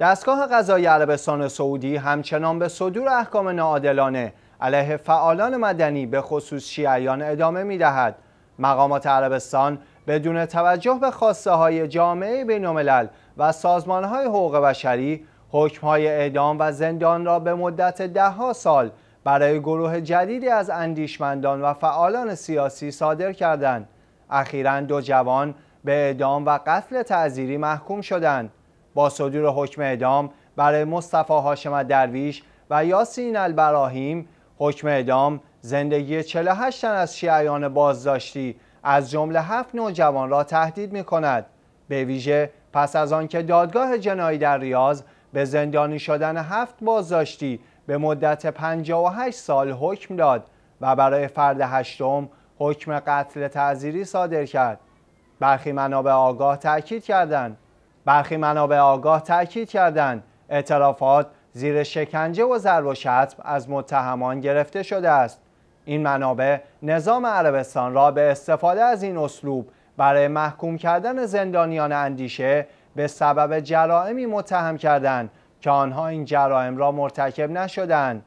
دستگاه قضایی عربستان سعودی همچنان به صدور احکام ناعادلانه علیه فعالان مدنی به خصوص شیعیان ادامه می دهد. مقامات عربستان بدون توجه به خواسته های جامعه بین و سازمان های حقوق بشری حکم های اعدام و زندان را به مدت دهها سال برای گروه جدیدی از اندیشمندان و فعالان سیاسی صادر کردند. اخیرا دو جوان به اعدام و قتل تعذیری محکوم شدند. با صدور حکم اعدام برای مصطفی هاشم درویش و یاسین البراهیم حکم اعدام زندگی 48 تن از شیعیان بازداشتی از جمله هفت نوجوان را تهدید می کند به ویژه پس از آنکه دادگاه جنایی در ریاض به زندانی شدن هفت بازداشتی به مدت 58 سال حکم داد و برای فرد هشتم حکم قتل تعذیری صادر کرد برخی منابع آگاه تاکید کردند برخی منابع آگاه تاکید کردند اعترافات زیر شکنجه و ضرب و شتم از متهمان گرفته شده است این منابع نظام عربستان را به استفاده از این اسلوب برای محکوم کردن زندانیان اندیشه به سبب جرائمی متهم کردند که آنها این جرائم را مرتکب نشدند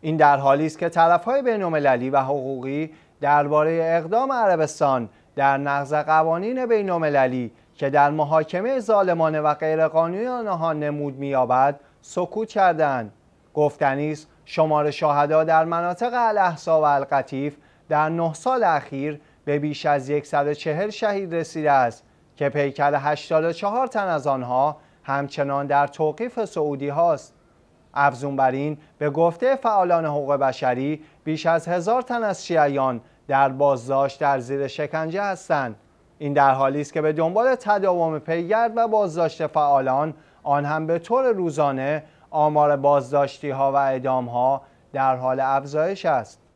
این در حالی است که طرفهای بینالمللی و حقوقی درباره اقدام عربستان در نقض قوانین بینالمللی که در محاکمه ظالمانه و قانونی آنها نمود مییابد سکوت کردند گفتنی است شمار شهدا در مناطق الاحسا و القطیف در نه سال اخیر به بیش از 140 شهید رسیده است که پیکر 84 تن از آنها همچنان در توقیف سعودی هاست افزون بر این به گفته فعالان حقوق بشری بیش از هزار تن از شیعیان در بازداشت در زیر شکنجه هستند این در حالی است که به دنبال تداوم پیگرد و بازداشت فعالان آن هم به طور روزانه آمار بازداشتی ها و اعدام ها در حال افزایش است